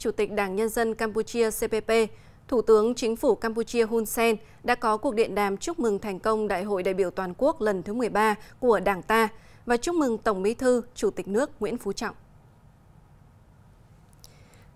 Chủ tịch Đảng Nhân dân Campuchia CPP, Thủ tướng Chính phủ Campuchia Hun Sen đã có cuộc điện đàm chúc mừng thành công Đại hội đại biểu toàn quốc lần thứ 13 của Đảng ta và chúc mừng Tổng Bí thư, Chủ tịch nước Nguyễn Phú Trọng.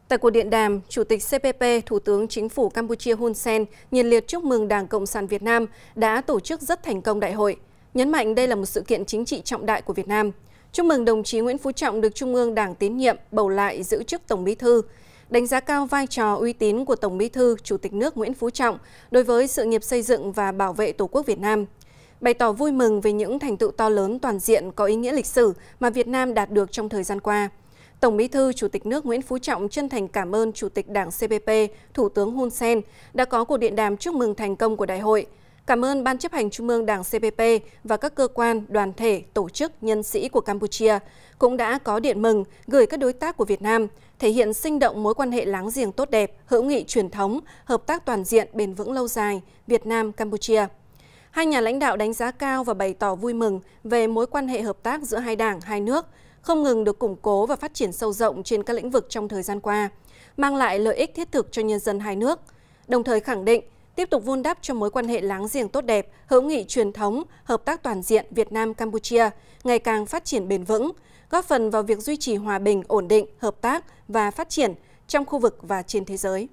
Tại cuộc điện đàm, Chủ tịch CPP, Thủ tướng Chính phủ Campuchia Hun Sen nhiệt liệt chúc mừng Đảng Cộng sản Việt Nam đã tổ chức rất thành công đại hội, nhấn mạnh đây là một sự kiện chính trị trọng đại của Việt Nam. Chúc mừng đồng chí Nguyễn Phú Trọng được Trung ương Đảng tín nhiệm bầu lại giữ chức Tổng Bí thư, đánh giá cao vai trò uy tín của Tổng Bí thư Chủ tịch nước Nguyễn Phú Trọng đối với sự nghiệp xây dựng và bảo vệ Tổ quốc Việt Nam, bày tỏ vui mừng về những thành tựu to lớn toàn diện có ý nghĩa lịch sử mà Việt Nam đạt được trong thời gian qua. Tổng Bí thư Chủ tịch nước Nguyễn Phú Trọng chân thành cảm ơn Chủ tịch Đảng CPP, Thủ tướng Hun Sen đã có cuộc điện đàm chúc mừng thành công của đại hội – Cảm ơn Ban chấp hành Trung ương Đảng CPP và các cơ quan, đoàn thể, tổ chức, nhân sĩ của Campuchia cũng đã có điện mừng gửi các đối tác của Việt Nam, thể hiện sinh động mối quan hệ láng giềng tốt đẹp, hữu nghị truyền thống, hợp tác toàn diện bền vững lâu dài Việt Nam-Campuchia. Hai nhà lãnh đạo đánh giá cao và bày tỏ vui mừng về mối quan hệ hợp tác giữa hai đảng, hai nước, không ngừng được củng cố và phát triển sâu rộng trên các lĩnh vực trong thời gian qua, mang lại lợi ích thiết thực cho nhân dân hai nước, đồng thời khẳng định tiếp tục vun đắp cho mối quan hệ láng giềng tốt đẹp, hữu nghị truyền thống, hợp tác toàn diện Việt Nam Campuchia ngày càng phát triển bền vững, góp phần vào việc duy trì hòa bình, ổn định, hợp tác và phát triển trong khu vực và trên thế giới.